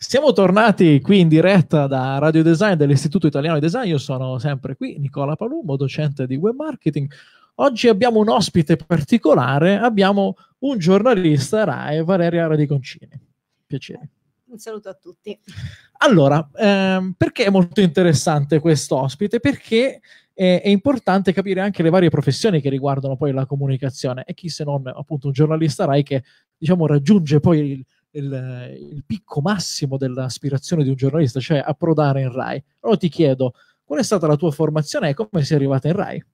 Siamo tornati qui in diretta da Radio Design dell'Istituto Italiano di Design. Io sono sempre qui, Nicola Palumbo, docente di web marketing. Oggi abbiamo un ospite particolare, abbiamo un giornalista RAE, Valeria Radiconcini. Piacere. Un saluto a tutti. Allora, ehm, perché è molto interessante questo ospite? Perché è, è importante capire anche le varie professioni che riguardano poi la comunicazione e chi se non appunto un giornalista RAI che diciamo raggiunge poi il, il, il picco massimo dell'aspirazione di un giornalista, cioè approdare in Rai. Allora ti chiedo, qual è stata la tua formazione e come sei arrivata in Rai?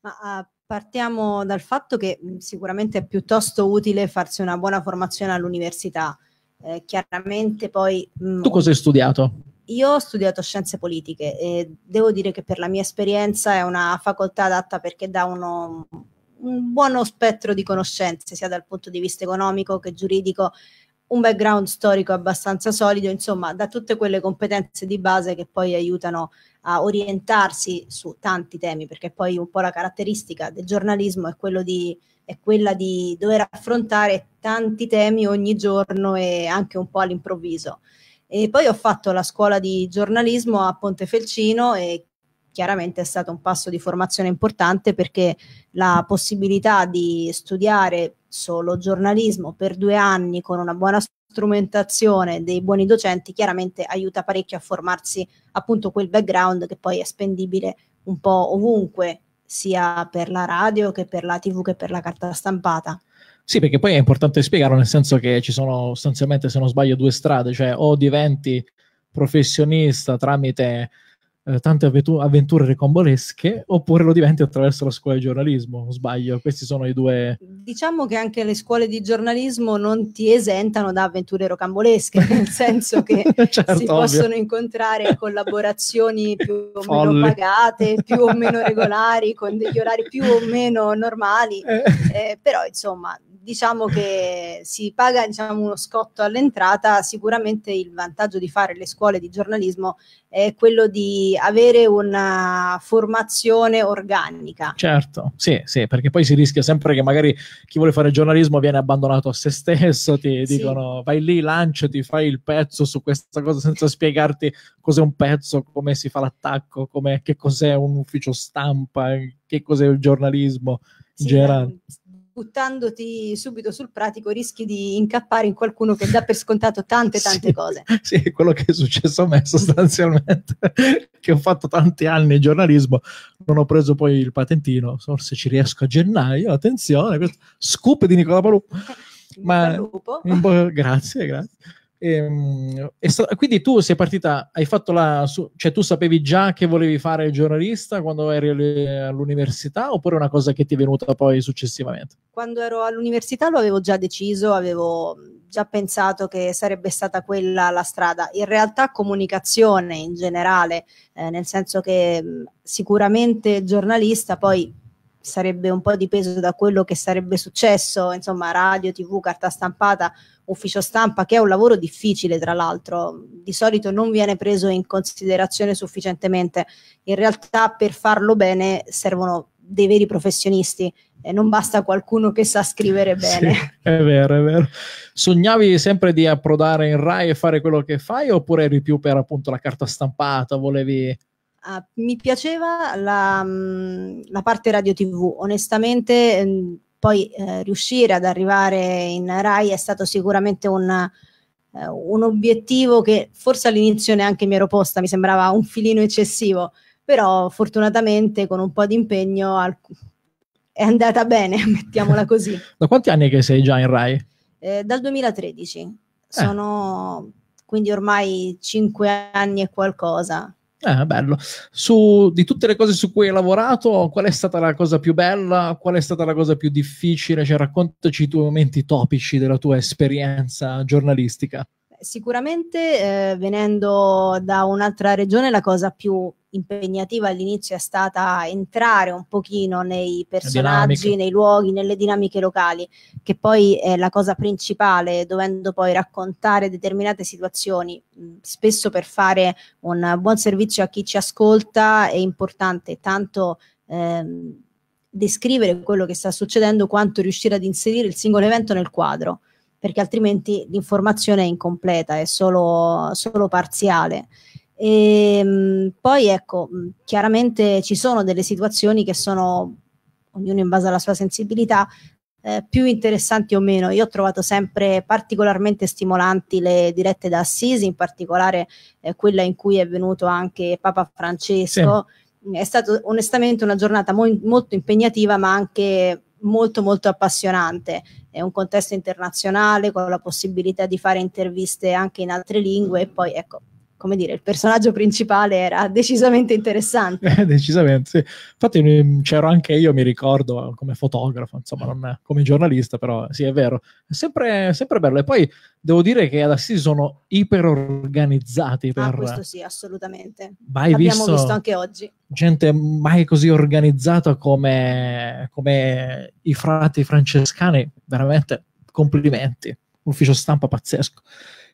Ma, uh, partiamo dal fatto che mm, sicuramente è piuttosto utile farsi una buona formazione all'università. Eh, chiaramente poi... Mh, mm, tu cosa hai studiato? Io ho studiato scienze politiche e devo dire che per la mia esperienza è una facoltà adatta perché dà uno, un buono spettro di conoscenze, sia dal punto di vista economico che giuridico un background storico abbastanza solido, insomma, da tutte quelle competenze di base che poi aiutano a orientarsi su tanti temi, perché poi un po' la caratteristica del giornalismo è, di, è quella di dover affrontare tanti temi ogni giorno e anche un po' all'improvviso. E poi ho fatto la scuola di giornalismo a Ponte Felcino e chiaramente è stato un passo di formazione importante perché la possibilità di studiare solo giornalismo per due anni con una buona strumentazione dei buoni docenti chiaramente aiuta parecchio a formarsi appunto quel background che poi è spendibile un po' ovunque sia per la radio che per la tv che per la carta stampata. Sì, perché poi è importante spiegarlo nel senso che ci sono sostanzialmente, se non sbaglio, due strade, cioè o diventi professionista tramite eh, tante avventu- avventure ricombolesche, oppure lo diventi attraverso la scuola di giornalismo, sbaglio, questi sono i due... Diciamo che anche le scuole di giornalismo non ti esentano da avventure rocambolesche, nel senso che certo, si ovvio. possono incontrare collaborazioni più o Folli. meno pagate, più o meno regolari, con degli orari più o meno normali, eh. Eh, però insomma diciamo che si paga diciamo, uno scotto all'entrata, sicuramente il vantaggio di fare le scuole di giornalismo è quello di avere una formazione organica. Certo, sì, sì, perché poi si rischia sempre che magari chi vuole fare giornalismo viene abbandonato a se stesso, ti sì. dicono vai lì, lanciati, fai il pezzo su questa cosa senza spiegarti cos'è un pezzo, come si fa l'attacco, come, che cos'è un ufficio stampa, che cos'è il giornalismo sì, in generale buttandoti subito sul pratico rischi di incappare in qualcuno che dà per scontato tante tante sì, cose. Sì, quello che è successo a me sostanzialmente che ho fatto tanti anni di giornalismo, non ho preso poi il patentino, forse ci riesco a gennaio, attenzione, questo scoop di Nicola Palù. Ma, grazie, grazie. E, ehm, sta, quindi tu sei partita, hai fatto la, Su, cioè tu sapevi già che volevi fare il giornalista quando eri all'università oppure è una cosa che ti è venuta poi successivamente? Quando ero all'università lo avevo già deciso, avevo già pensato che sarebbe stata quella la strada. In realtà comunicazione in generale, eh, nel senso che mm, sicuramente giornalista poi sarebbe un po' dipeso da quello che sarebbe successo, insomma, radio, tv, carta stampata, ufficio stampa, che è un lavoro difficile, tra l'altro, di solito non viene preso in considerazione sufficientemente. In realtà per farlo bene servono dei veri professionisti. E non basta qualcuno che sa scrivere bene. Sì, è vero, è vero. Sognavi sempre di approdare in Rai e fare quello che fai oppure eri più per appunto la carta stampata, volevi... Ah, mi piaceva la, mm, la, parte radio tv, onestamente mm, poi eh, riuscire ad arrivare in Rai è stato sicuramente un, eh, un obiettivo che forse all'inizio neanche mi ero posta, mi sembrava un filino eccessivo, però fortunatamente con un po' di impegno alc- è andata bene, mettiamola così. da quanti anni che sei già in Rai? Eh, dal 2013, eh. sono quindi ormai 5 anni e qualcosa. Eh, bello. Su, di tutte le cose su cui hai lavorato, qual è stata la cosa più bella? Qual è stata la cosa più difficile? Cioè, raccontaci i tuoi momenti topici della tua esperienza giornalistica. Sicuramente, eh, venendo da un'altra regione, la cosa più impegnativa all'inizio è stata entrare un pochino nei personaggi, nei luoghi, nelle dinamiche locali, che poi è la cosa principale, dovendo poi raccontare determinate situazioni, spesso per fare un buon servizio a chi ci ascolta è importante tanto... Ehm, descrivere quello che sta succedendo quanto riuscire ad inserire il singolo evento nel quadro perché altrimenti l'informazione è incompleta, è solo, solo, parziale. E, ehm, poi ecco, mm, chiaramente ci sono delle situazioni che sono, ognuno in base alla sua sensibilità, eh, più interessanti o meno. Io ho trovato sempre particolarmente stimolanti le dirette da Assisi, in particolare eh, quella in cui è venuto anche Papa Francesco. Sì. È stata onestamente una giornata mo- molto impegnativa, ma anche molto molto appassionante. È un contesto internazionale con la possibilità di fare interviste anche in altre lingue e poi ecco, come dire, il personaggio principale era decisamente interessante. decisamente, sì. Infatti c'ero anche io, mi ricordo, come fotografo, insomma, non come giornalista, però sì, è vero. È sempre, sempre bello. E poi devo dire che ad Assisi sono iperorganizzati. Ah, per... Ah, questo sì, assolutamente. Mai L'abbiamo visto, visto anche oggi. Gente mai così organizzata come, come i frati francescani, veramente complimenti ufficio stampa pazzesco.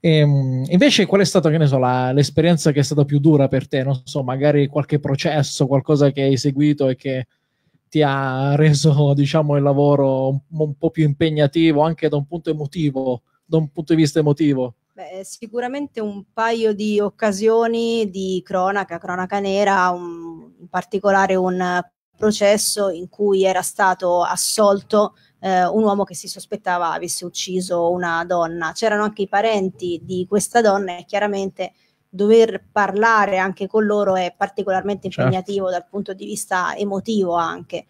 E, ehm, invece, qual è stata, che ne so, la, l'esperienza che è stata più dura per te? Non so, magari qualche processo, qualcosa che hai seguito e che ti ha reso, diciamo, il lavoro un, un po' più impegnativo anche da un punto emotivo, da un punto di vista emotivo? Beh, sicuramente un paio di occasioni di cronaca, cronaca nera, un, in particolare un processo in cui era stato assolto eh, un uomo che si sospettava avesse ucciso una donna. C'erano anche i parenti di questa donna e chiaramente dover parlare anche con loro è particolarmente certo. impegnativo certo. dal punto di vista emotivo anche.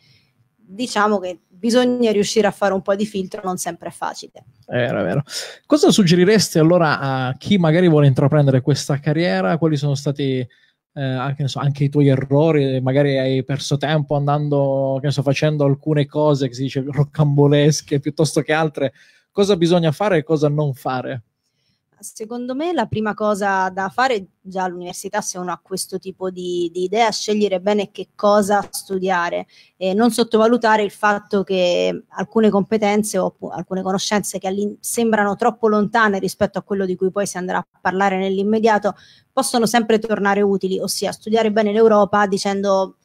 Diciamo che bisogna riuscire a fare un po' di filtro, non sempre è facile. Era vero. Cosa suggeriresti allora a chi magari vuole intraprendere questa carriera? Quali sono stati eh, anche, so, anche, i tuoi errori, eh, magari hai perso tempo andando, so, facendo alcune cose che si dice rocambolesche piuttosto che altre, cosa bisogna fare e cosa non fare secondo me la prima cosa da fare già all'università, se uno ha questo tipo di, di idea, è scegliere bene che cosa studiare e non sottovalutare il fatto che alcune competenze o alcune conoscenze che sembrano troppo lontane rispetto a quello di cui poi si andrà a parlare nell'immediato possono sempre tornare utili, ossia studiare bene l'Europa dicendo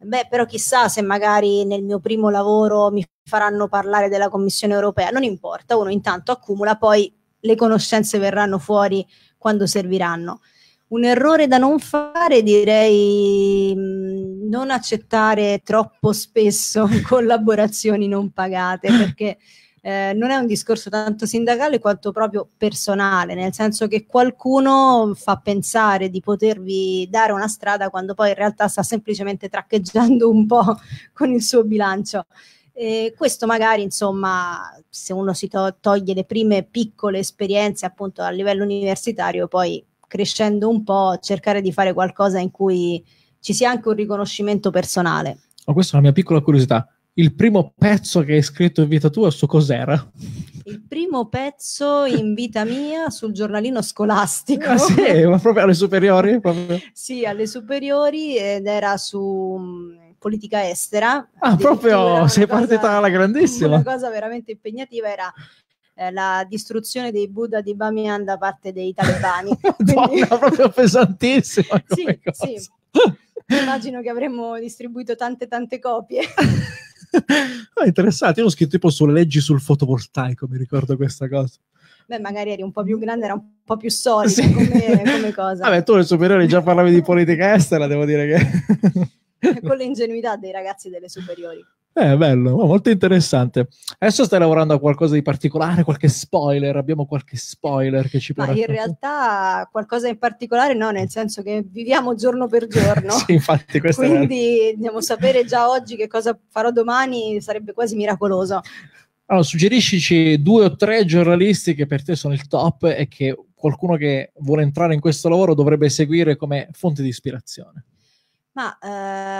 Beh, però chissà se magari nel mio primo lavoro mi faranno parlare della Commissione europea, non importa, uno intanto accumula, poi le conoscenze verranno fuori quando serviranno. Un errore da non fare direi mm, non accettare troppo spesso collaborazioni non pagate perché eh, non è un discorso tanto sindacale quanto proprio personale, nel senso che qualcuno fa pensare di potervi dare una strada quando poi in realtà sta semplicemente traccheggiando un po' con il suo bilancio. Eh, questo magari, insomma, se uno si to- toglie le prime piccole esperienze appunto a livello universitario, poi crescendo un po', cercare di fare qualcosa in cui ci sia anche un riconoscimento personale. Ma questa è una mia piccola curiosità. Il primo pezzo che hai scritto in vita tua su cos'era? Il primo pezzo in vita mia sul giornalino scolastico. Ah, sì, ma proprio alle superiori? Proprio. sì, alle superiori ed era su mm, politica estera. Ah, proprio sei cosa, partita alla grandissima. Una cosa veramente impegnativa era eh, la distruzione dei Buddha di Bamiyan da parte dei talebani. Quindi... Donna, proprio pesantissima. sì, sì. Immagino che avremmo distribuito tante tante copie. ah, interessante, io ho scritto tipo sulle leggi sul fotovoltaico, mi ricordo questa cosa beh, magari eri un po' più grande, era un po' più solido sì. come, come, cosa. Vabbè, tu nel superiore già parlavi di politica estera, devo dire che... con l'ingenuità dei ragazzi delle superiori. Eh, bello, molto interessante. Adesso stai lavorando a qualcosa di particolare, qualche spoiler? Abbiamo qualche spoiler che ci può Ma in realtà qualcosa in particolare no, nel senso che viviamo giorno per giorno. sì, infatti, Quindi andiamo a sapere già oggi che cosa farò domani, sarebbe quasi miracoloso. Allora, suggeriscici due o tre giornalisti che per te sono il top e che qualcuno che vuole entrare in questo lavoro dovrebbe seguire come fonte di ispirazione. Ma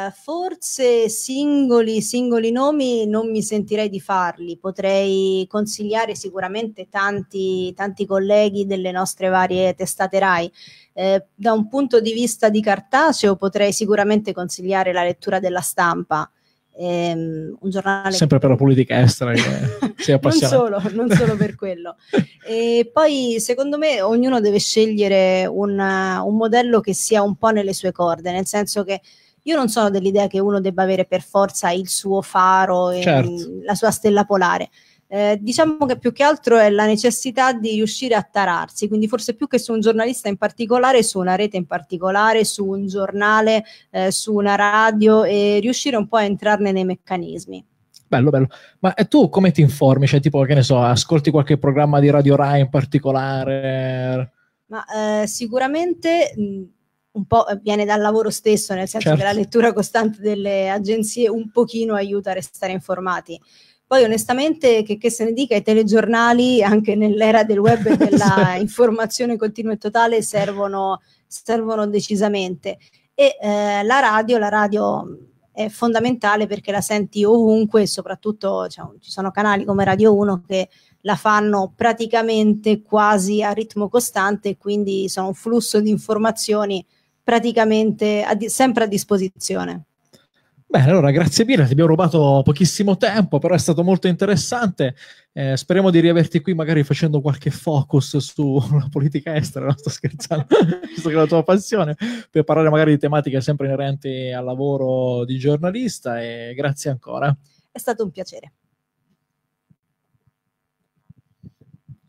eh, forse singoli, singoli nomi non mi sentirei di farli, potrei consigliare sicuramente tanti, tanti colleghi delle nostre varie testate RAI. Eh, da un punto di vista di cartaceo potrei sicuramente consigliare la lettura della stampa, ehm, un giornale... Sempre per la politica estera che si appassionato. non, solo, non solo per quello. E poi secondo me ognuno deve scegliere una, un modello che sia un po' nelle sue corde, nel senso che io non sono dell'idea che uno debba avere per forza il suo faro, certo. la sua stella polare eh, diciamo che più che altro è la necessità di riuscire a tararsi, quindi forse più che su un giornalista in particolare, su una rete in particolare, su un giornale, eh, su una radio e riuscire un po' a entrarne nei meccanismi. Bello, bello. Ma tu come ti informi? Cioè, tipo, che ne so, ascolti qualche programma di Radio Rai in particolare? Ma eh, sicuramente un po' eh, viene dal lavoro stesso, nel senso certo. che la certo. lettura costante delle agenzie un pochino aiuta a restare informati. Poi onestamente che, che se ne dica i telegiornali anche nell'era del web e della informazione continua e totale servono, servono decisamente. E eh, la radio, la radio è fondamentale perché la senti ovunque soprattutto cioè, ci sono canali come Radio 1 che la fanno praticamente quasi a ritmo costante e quindi sono un flusso di informazioni praticamente a di sempre a disposizione. Bene, allora grazie mille, ti abbiamo rubato pochissimo tempo, però è stato molto interessante. Eh, speriamo di riaverti qui magari facendo qualche focus sulla politica estera, non sto scherzando, visto che è la tua passione, per parlare magari di tematiche sempre inerenti al lavoro di giornalista e grazie ancora. È stato un piacere.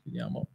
Vediamo.